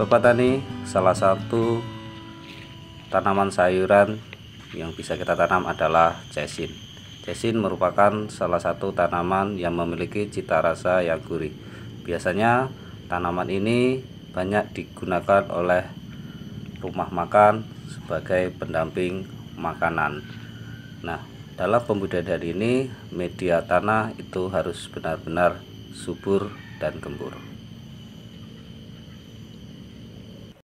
Sobat tani, salah satu tanaman sayuran yang bisa kita tanam adalah cesin. Cesin merupakan salah satu tanaman yang memiliki cita rasa yang gurih. Biasanya tanaman ini banyak digunakan oleh rumah makan sebagai pendamping makanan. Nah, dalam pembudidayaan ini media tanah itu harus benar-benar subur dan gembur.